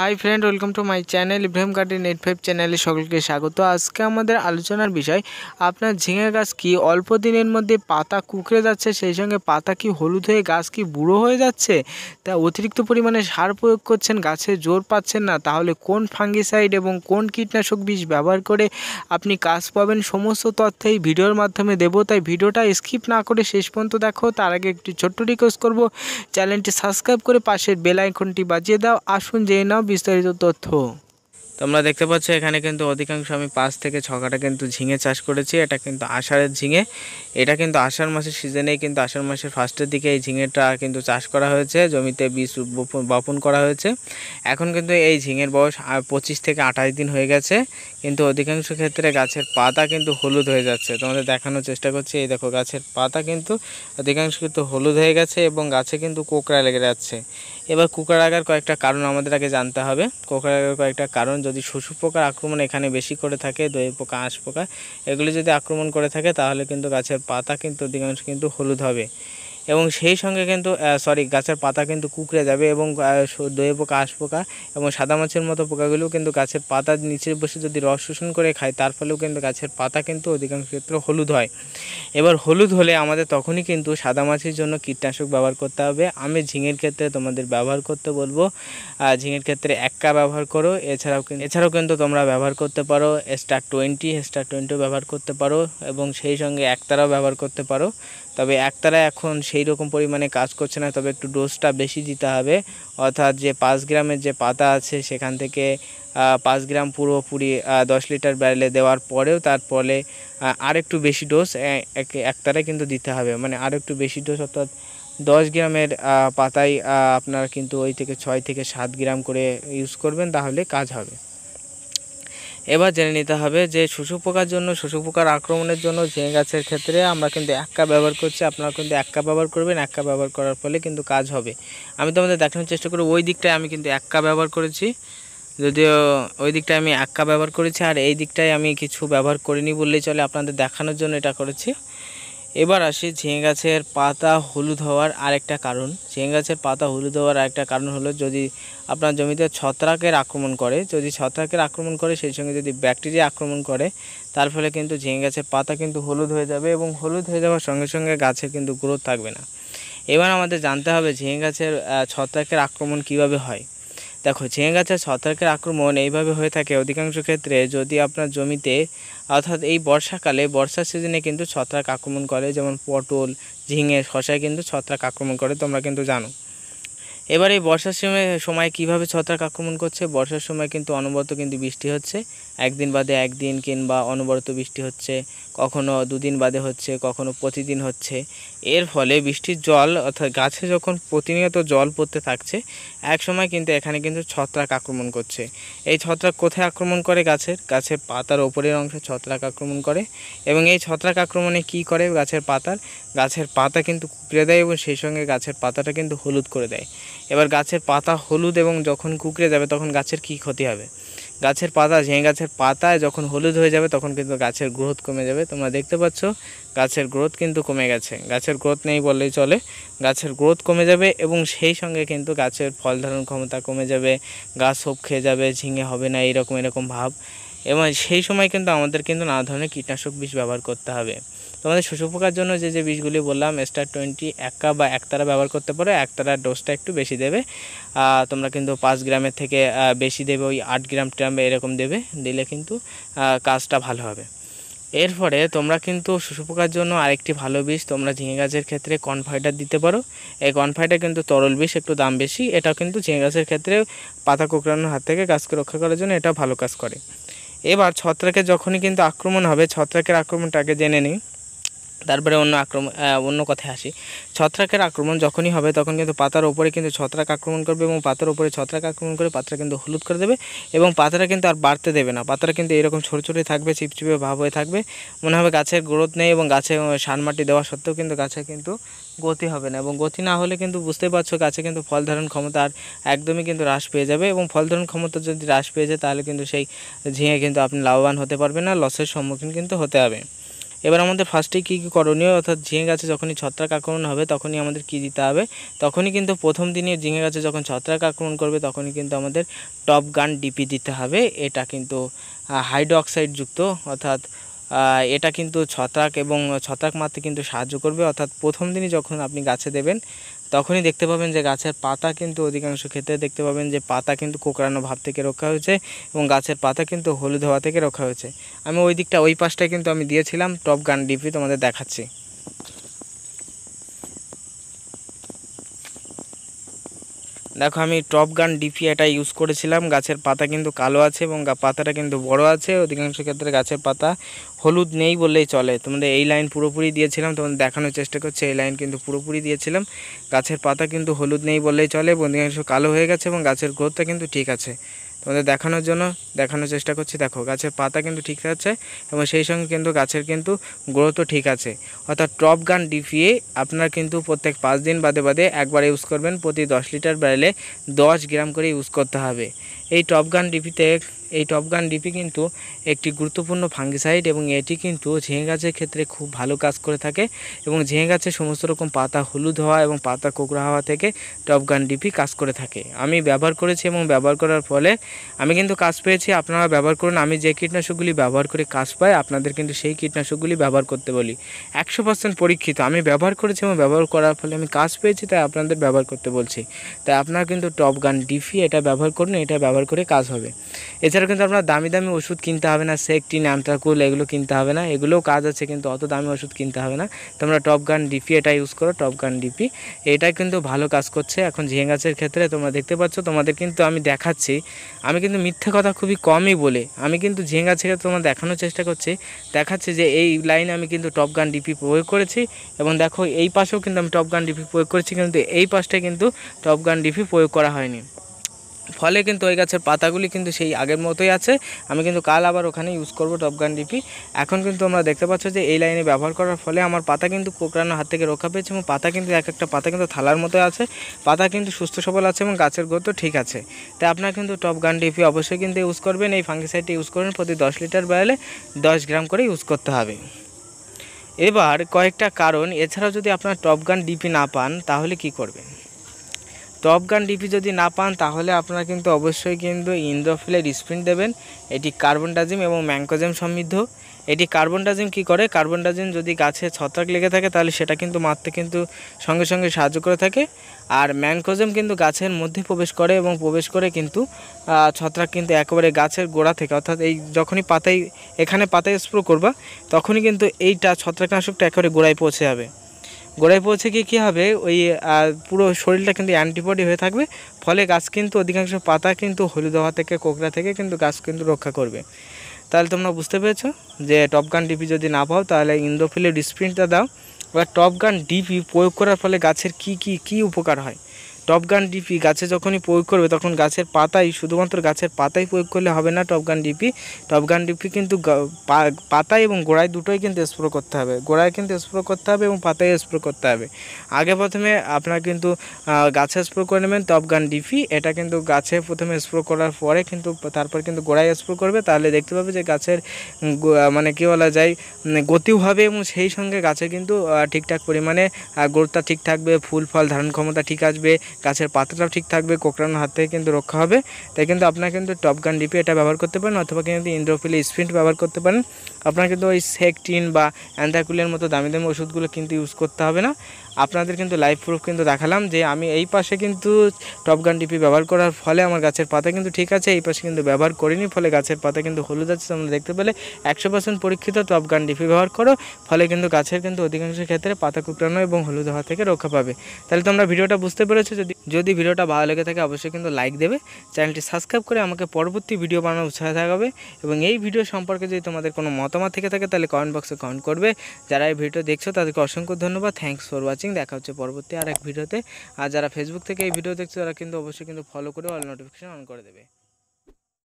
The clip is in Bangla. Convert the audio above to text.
high friend welcome to my channel Ibrahim কার্ডের নেট ফাইভ চ্যানেলে সকলকে স্বাগত আজকে আমাদের আলোচনার বিষয় আপনার ঝিঙে গাছ কি অল্প দিনের মধ্যে পাতা কুকড়ে যাচ্ছে সেই সঙ্গে পাতা কি হলুদ হয়ে গাছ কি বুড়ো হয়ে যাচ্ছে তা অতিরিক্ত পরিমাণে সার প্রয়োগ করছেন গাছে জোর পাচ্ছেন না তাহলে কোন ফাঙ্গিসাইড এবং কোন কীটনাশক বিষ ব্যবহার করে আপনি কাজ পাবেন সমস্ত তথ্য এই ভিডিওর মাধ্যমে দেবো তাই ভিডিওটা স্কিপ না করে শেষ পর্যন্ত দেখো তার আগে একটি ছোট্ট রিকোয়েস্ট করব চ্যানেলটি সাবস্ক্রাইব করে পাশের বেল আইকনটি বাজিয়ে দাও আসুন জেনে নাও বিস্তারিত তথ্য তোমরা দেখতে পাচ্ছ এখানে কিন্তু অধিকাংশ আমি পাঁচ থেকে ছকাটা কিন্তু ঝিঙে চাষ করেছি এটা কিন্তু আষাঢ়ের ঝিঙে এটা কিন্তু আষাঢ় মাসের সিজনেই কিন্তু আষাঢ় মাসের ফার্স্টের দিকে এই ঝিঙেটা কিন্তু চাষ করা হয়েছে জমিতে বীজ বপন করা হয়েছে এখন কিন্তু এই ঝিঙের বয়স পঁচিশ থেকে আঠাশ দিন হয়ে গেছে কিন্তু অধিকাংশ ক্ষেত্রে গাছের পাতা কিন্তু হলুদ হয়ে যাচ্ছে তোমাদের দেখানোর চেষ্টা করছি এই দেখো গাছের পাতা কিন্তু অধিকাংশ কিন্তু হলুদ হয়ে গেছে এবং গাছে কিন্তু কোকড়া লেগে যাচ্ছে এবার কুকার আগার কয়েকটা কারণ আমাদের আগে জানতে হবে কোঁকড়া আগার কয়েকটা কারণ যদি শুশু পোকার আক্রমণ এখানে বেশি করে থাকে দই পোকা আঁশ পোকা এগুলি যদি আক্রমণ করে থাকে তাহলে কিন্তু গাছের পাতা কিন্তু অধিকাংশ কিন্তু হলুদ হবে এবং সেই সঙ্গে কিন্তু সরি গাছের পাতা কিন্তু কুকড়ে যাবে এবং দয়ে পোকা আঁশ পোকা এবং সাদা মাছের মতো পোকাগুলো কিন্তু গাছের পাতার নিচে বসে যদি রস শোষণ করে খায় তার ফলেও কিন্তু গাছের পাতা কিন্তু অধিকাংশ ক্ষেত্রে হলুদ হয় এবার হলুদ হলে আমাদের তখনই কিন্তু সাদা মাছের জন্য কীটনাশক ব্যবহার করতে হবে আমি ঝিঙের ক্ষেত্রে তোমাদের ব্যবহার করতে বলবো ঝিঙের ক্ষেত্রে একা ব্যবহার করো এছাড়াও কিন্তু এছাড়াও কিন্তু তোমরা ব্যবহার করতে পারো স্টার টোয়েন্টি স্টার টোয়েন্টিও ব্যবহার করতে পারো এবং সেই সঙ্গে একতারাও ব্যবহার করতে পারো তবে একতারা এখন সেই রকম পরিমাণে কাজ করছে না তবে একটু ডোজটা বেশি দিতে হবে অর্থাৎ যে পাঁচ গ্রামের যে পাতা আছে সেখান থেকে পাঁচ গ্রাম পুরোপুরি দশ লিটার ব্যারেলে দেওয়ার পরেও তার ফলে আরেকটু বেশি ডোজ একতারা কিন্তু দিতে হবে মানে আরেকটু বেশি ডোজ অর্থাৎ দশ গ্রামের পাতায় আপনারা কিন্তু ওই থেকে ছয় থেকে সাত গ্রাম করে ইউজ করবেন তাহলে কাজ হবে এবার জেনে নিতে হবে যে শুশু পোকার জন্য শুশু পোকার আক্রমণের জন্য ঝিঙে গাছের ক্ষেত্রে আমরা কিন্তু এক কাপ ব্যবহার করছি আপনারা কিন্তু এক কাপ ব্যবহার করবেন এক কাপ ব্যবহার করার ফলে কিন্তু কাজ হবে আমি তোমাদের দেখানোর চেষ্টা করি ওই দিকটায় আমি কিন্তু এক কাপ ব্যবহার করেছি যদিও ওই দিকটায় আমি এক কাপ ব্যবহার করেছি আর এই দিকটায় আমি কিছু ব্যবহার করিনি বললেই চলে আপনাদের দেখানোর জন্য এটা করেছি এবার আসি ঝিঙে গাছের পাতা হলুদ হওয়ার আরেকটা কারণ ঝিঙে গাছের পাতা হলুদ হওয়ার আরেকটা কারণ হলো যদি আপনার জমিতে ছত্রাকের আক্রমণ করে যদি ছত্রাকের আক্রমণ করে সেই সঙ্গে যদি ব্যাকটেরিয়া আক্রমণ করে তার ফলে কিন্তু ঝিঙে গাছের পাতা কিন্তু হলুদ হয়ে যাবে এবং হলুদ হয়ে যাওয়ার সঙ্গে সঙ্গে গাছের কিন্তু গ্রোথ থাকবে না এবার আমাদের জানতে হবে ঝিঙে গাছের ছত্রাকের আক্রমণ কিভাবে হয় দেখো ঝিঙে গাছের ছত্রাকের আক্রমণ এইভাবে হয়ে থাকে অধিকাংশ ক্ষেত্রে যদি আপনার জমিতে অর্থাৎ এই বর্ষাকালে বর্ষার সিজনে কিন্তু ছত্রাক আক্রমণ করে যেমন পটল ঝিঙে শশায় কিন্তু ছত্রাক আক্রমণ করে তোমরা কিন্তু জানো এবার এই বর্ষার সময় সময় কীভাবে ছত্রাক আক্রমণ করছে বর্ষার সময় কিন্তু অনবরত কিন্তু বৃষ্টি হচ্ছে একদিন বাদে একদিন কিংবা অনবরত বৃষ্টি হচ্ছে কখনো দুদিন বাদে হচ্ছে কখনো প্রতিদিন হচ্ছে এর ফলে বৃষ্টির জল অর্থাৎ গাছে যখন প্রতিনিয়ত জল পড়তে থাকছে এক সময় কিন্তু এখানে কিন্তু ছত্রাক আক্রমণ করছে এই ছত্রাক কোথায় আক্রমণ করে গাছের গাছের পাতার ওপরের অংশে ছত্রাক আক্রমণ করে এবং এই ছত্রাক আক্রমণে কি করে গাছের পাতার গাছের পাতা কিন্তু কুকড়ে দেয় এবং সেই সঙ্গে গাছের পাতাটা কিন্তু হলুদ করে দেয় এবার গাছের পাতা হলুদ এবং যখন কুকড়ে যাবে তখন গাছের কি ক্ষতি হবে গাছের পাতা ঝেঁ গাছের পাতায় যখন হলুদ হয়ে যাবে তখন কিন্তু গাছের গ্রোথ কমে যাবে তোমরা দেখতে পাচ্ছ গাছের গ্রোথ কিন্তু কমে গেছে গাছের গ্রোথ নেই বললেই চলে গাছের গ্রোথ কমে যাবে এবং সেই সঙ্গে কিন্তু গাছের ফল ধারণ ক্ষমতা কমে যাবে গাছ হোপ খেয়ে যাবে ঝিঙে হবে না এরকম এরকম ভাব এবং সেই সময় কিন্তু আমাদের কিন্তু নানা ধরনের কীটনাশক বিষ ব্যবহার করতে হবে তোমাদের পোকার জন্য যে যে বীজগুলি বললাম স্টার টোয়েন্টি একা বা একতারা ব্যবহার করতে পারো একতারার ডোজটা একটু বেশি দেবে তোমরা কিন্তু পাঁচ গ্রামের থেকে বেশি দেবে ওই আট গ্রাম ট্রাম এরকম দেবে দিলে কিন্তু কাজটা ভালো হবে এরপরে তোমরা কিন্তু পোকার জন্য আরেকটি ভালো বিষ তোমরা ঝিঙে গাছের ক্ষেত্রে কনফাইটার দিতে পারো এই কনফাইটার কিন্তু তরল বিষ একটু দাম বেশি এটাও কিন্তু ঝিঙে গাছের ক্ষেত্রে পাতা কোঁকড়ানোর হাত থেকে গাছকে রক্ষা করার জন্য এটা ভালো কাজ করে এবার ছত্রাকের যখনই কিন্তু আক্রমণ হবে ছত্রাকের আক্রমণটাকে জেনে নিই তারপরে অন্য আক্রমণ অন্য কথায় আসি ছত্রাকের আক্রমণ যখনই হবে তখন কিন্তু পাতার ওপরে কিন্তু ছত্রাক আক্রমণ করবে এবং পাতার ওপরে ছত্রাক আক্রমণ করে পাতরা কিন্তু হলুদ করে দেবে এবং পাতাটা কিন্তু আর বাড়তে দেবে না পাতাটা কিন্তু এরকম ছোটো ছোটোই থাকবে চিপচিপে ভাব হয়ে থাকবে মনে হবে গাছের গ্রোথ নেই এবং গাছে সার মাটি দেওয়া সত্ত্বেও কিন্তু গাছে কিন্তু গতি হবে না এবং গতি না হলে কিন্তু বুঝতে পারছো গাছে কিন্তু ফল ধারণ ক্ষমতা আর একদমই কিন্তু হ্রাস পেয়ে যাবে এবং ফল ধারণ ক্ষমতা যদি হ্রাস পেয়ে যায় তাহলে কিন্তু সেই ঝিঙে কিন্তু আপনি লাভবান হতে পারবেন না লসের সম্মুখীন কিন্তু হতে হবে এবার আমাদের ফার্স্টে কী কী করণীয় অর্থাৎ ঝিঙে গাছে যখনই ছত্রাক আক্রমণ হবে তখনই আমাদের কি দিতে হবে তখনই কিন্তু প্রথম দিনে ঝিঙে গাছে যখন ছত্রাক আক্রমণ করবে তখনই কিন্তু আমাদের টপ গান ডিপি দিতে হবে এটা কিন্তু হাইড্রোক্সাইডযুক্ত অর্থাৎ এটা কিন্তু ছত্রাক এবং ছত্রাক মারতে কিন্তু সাহায্য করবে অর্থাৎ প্রথম দিনই যখন আপনি গাছে দেবেন তখনই দেখতে পাবেন যে গাছের পাতা কিন্তু অধিকাংশ ক্ষেত্রে দেখতে পাবেন যে পাতা কিন্তু কোকড়ানো ভাব থেকে রক্ষা হয়েছে এবং গাছের পাতা কিন্তু হলুদ হওয়া থেকে রক্ষা হয়েছে আমি ওই দিকটা ওই পাশটা কিন্তু আমি দিয়েছিলাম টপ গান ডিপি তোমাদের দেখাচ্ছি দেখো আমি টপ গান ডিপি এটা ইউজ করেছিলাম গাছের পাতা কিন্তু কালো আছে এবং পাতাটা কিন্তু বড় আছে অধিকাংশ ক্ষেত্রে গাছের পাতা হলুদ নেই বললেই চলে তোমাদের এই লাইন পুরোপুরি দিয়েছিলাম তোমাদের দেখানোর চেষ্টা করছে এই লাইন কিন্তু পুরোপুরি দিয়েছিলাম গাছের পাতা কিন্তু হলুদ নেই বললেই চলে এবং অধিকাংশ কালো হয়ে গেছে এবং গাছের গ্রোথটা কিন্তু ঠিক আছে তোমাদের দেখানোর জন্য দেখানোর চেষ্টা করছি দেখো গাছের পাতা কিন্তু ঠিক আছে এবং সেই সঙ্গে কিন্তু গাছের কিন্তু গ্রোথও ঠিক আছে অর্থাৎ টপ গান ডিপিয়ে আপনার কিন্তু প্রত্যেক পাঁচ দিন বাদে বাদে একবার ইউজ করবেন প্রতি দশ লিটার ব্যারেলে দশ গ্রাম করে ইউজ করতে হবে এই টপগান ডিপিতে এই টপগান ডিপি কিন্তু একটি গুরুত্বপূর্ণ ফাঙ্গিসাইড এবং এটি কিন্তু ঝিঙে গাছের ক্ষেত্রে খুব ভালো কাজ করে থাকে এবং ঝিঙে গাছের সমস্ত রকম পাতা হলুদ হওয়া এবং পাতা কোকড়া হওয়া থেকে টপগান ডিপি কাজ করে থাকে আমি ব্যবহার করেছি এবং ব্যবহার করার ফলে আমি কিন্তু কাজ পেয়েছি আপনারা ব্যবহার করুন আমি যে কীটনাশকগুলি ব্যবহার করে কাজ পাই আপনাদের কিন্তু সেই কীটনাশকগুলি ব্যবহার করতে বলি একশো পার্সেন্ট পরীক্ষিত আমি ব্যবহার করেছি এবং ব্যবহার করার ফলে আমি কাজ পেয়েছি তাই আপনাদের ব্যবহার করতে বলছি তাই আপনারা কিন্তু টপগান ডিপি এটা ব্যবহার করুন এটা ব্যবহার ব্যবহার করে কাজ হবে এছাড়াও কিন্তু আপনার দামি দামি ওষুধ কিনতে হবে না সেকটিন অ্যামট্রাকুল এগুলো কিনতে হবে না এগুলোও কাজ আছে কিন্তু অত দামি ওষুধ কিনতে হবে না তোমরা টপ গান ডিপি এটা ইউজ করো টপ গান ডিপি এটা কিন্তু ভালো কাজ করছে এখন ঝিঙে গাছের ক্ষেত্রে তোমরা দেখতে পাচ্ছ তোমাদের কিন্তু আমি দেখাচ্ছি আমি কিন্তু মিথ্যে কথা খুবই কমই বলে আমি কিন্তু ঝিঙে গাছের ক্ষেত্রে তোমার দেখানোর চেষ্টা করছি দেখাচ্ছি যে এই লাইনে আমি কিন্তু টপ গান ডিপি প্রয়োগ করেছি এবং দেখো এই পাশেও কিন্তু আমি টপ গান ডিপি প্রয়োগ করেছি কিন্তু এই পাশটা কিন্তু টপ গান ডিপি প্রয়োগ করা হয়নি ফলে কিন্তু ওই গাছের পাতাগুলি কিন্তু সেই আগের মতোই আছে আমি কিন্তু কাল আবার ওখানে ইউজ করব টপগান ডিপি এখন কিন্তু আমরা দেখতে পাচ্ছ যে এই লাইনে ব্যবহার করার ফলে আমার পাতা কিন্তু কোকড়ানোর হাত থেকে রক্ষা পেয়েছে এবং পাতা কিন্তু এক একটা পাতা কিন্তু থালার মতো আছে পাতা কিন্তু সুস্থ সবল আছে এবং গাছের গ্রোথও ঠিক আছে তাই আপনারা কিন্তু টপগান ডিপি অবশ্যই কিন্তু ইউজ করবেন এই ফাঙ্গিসাইডটি ইউজ করবেন প্রতি দশ লিটার বেড়ালে দশ গ্রাম করে ইউজ করতে হবে এবার কয়েকটা কারণ এছাড়াও যদি আপনার টপগান ডিপি না পান তাহলে কি করবেন টপ গান ডিপি যদি না পান তাহলে আপনারা কিন্তু অবশ্যই কিন্তু ইন্দ্রফিলের স্প্রিন দেবেন এটি কার্বনডাজিম এবং ম্যাঙ্কোজেম সমৃদ্ধ এটি কার্বনডাজিম কি করে কার্বনডাজিম যদি গাছে ছত্রাক লেগে থাকে তাহলে সেটা কিন্তু মারতে কিন্তু সঙ্গে সঙ্গে সাহায্য করে থাকে আর ম্যাঙ্কোজেম কিন্তু গাছের মধ্যে প্রবেশ করে এবং প্রবেশ করে কিন্তু ছত্রাক কিন্তু একেবারে গাছের গোড়া থেকে অর্থাৎ এই যখনই পাতায় এখানে পাতায় স্প্রো করবা তখনই কিন্তু এইটা ছত্রাকনাশকটা একেবারে গোড়ায় পৌঁছে যাবে গোড়ায় পৌঁছে গিয়ে কী হবে ওই পুরো শরীরটা কিন্তু অ্যান্টিবডি হয়ে থাকবে ফলে গাছ কিন্তু অধিকাংশ পাতা কিন্তু হলুদ হওয়া থেকে কোকড়া থেকে কিন্তু গাছ কিন্তু রক্ষা করবে তাহলে তোমরা বুঝতে পেরেছো যে টপগান ডিপি যদি না পাও তাহলে ইন্দোফিলে ডিসপ্রিনটা দাও বা টপগান ডিপি প্রয়োগ করার ফলে গাছের কি কি কি উপকার হয় টপগান ডিপি গাছে যখনই প্রয়োগ করবে তখন গাছের পাতাই শুধুমাত্র গাছের পাতাই প্রয়োগ করলে হবে না টপগান ডিপি টপগান ডিপি কিন্তু পাতায় এবং গোড়ায় দুটোই কিন্তু স্প্রো করতে হবে গোড়ায় কিন্তু স্প্রো করতে হবে এবং পাতায় স্প্রো করতে হবে আগে প্রথমে আপনার কিন্তু গাছে স্প্রো করে নেবেন টপগান ডিপি এটা কিন্তু গাছে প্রথমে স্প্রো করার পরে কিন্তু তারপর কিন্তু গোড়ায় স্প্রো করবে তাহলে দেখতে পাবে যে গাছের মানে কী বলা যায় গতিও হবে এবং সেই সঙ্গে গাছে কিন্তু ঠিকঠাক পরিমাণে গ্রোথটা ঠিক থাকবে ফুল ফল ধারণ ক্ষমতা ঠিক আসবে গাছের পাতাটাও ঠিক থাকবে কোকড়ানোর হাত থেকে কিন্তু রক্ষা হবে তাই কিন্তু আপনারা কিন্তু টপগান ডিপি এটা ব্যবহার করতে পারেন অথবা কিন্তু ইন্দ্রোফিলি স্প্রিন্ট ব্যবহার করতে পারেন আপনারা কিন্তু ওই সেকটিন বা অ্যান্থাকুলের মতো দামি দামি ওষুধগুলো কিন্তু ইউজ করতে হবে না আপনাদের কিন্তু লাইভ প্রুফ কিন্তু দেখালাম যে আমি এই পাশে কিন্তু টপগান ডিপি ব্যবহার করার ফলে আমার গাছের পাতা কিন্তু ঠিক আছে এই পাশে কিন্তু ব্যবহার করিনি ফলে গাছের পাতা কিন্তু হলুদ আছে তোমরা দেখতে পেলে একশো পার্সেন্ট পরীক্ষিত টপগান ডিপি ব্যবহার করো ফলে কিন্তু গাছের কিন্তু অধিকাংশ ক্ষেত্রে পাতা কুকড়ানো এবং হলুদ হওয়া থেকে রক্ষা পাবে তাহলে তোমরা ভিডিওটা বুঝতে পেরেছো যদি যদি ভিডিওটা ভালো লেগে থাকে অবশ্যই কিন্তু লাইক দেবে চ্যানেলটি সাবস্ক্রাইব করে আমাকে পরবর্তী ভিডিও বানানোর উৎসাহ থাকবে এবং এই ভিডিও সম্পর্কে যদি তোমাদের কোনো মতামত থেকে থাকে তাহলে কমেন্ট বক্সে কমেন্ট করবে যারা এই ভিডিও দেখছো তাদেরকে অসংখ্য ধন্যবাদ থ্যাংকস ফর ওয়াচিং ম্যাচিং দেখা হচ্ছে পরবর্তী আরেক ভিডিওতে আর যারা ফেসবুক থেকে এই ভিডিও দেখছে তারা কিন্তু অবশ্যই কিন্তু ফলো করে অল নোটিফিকেশন অন করে দেবে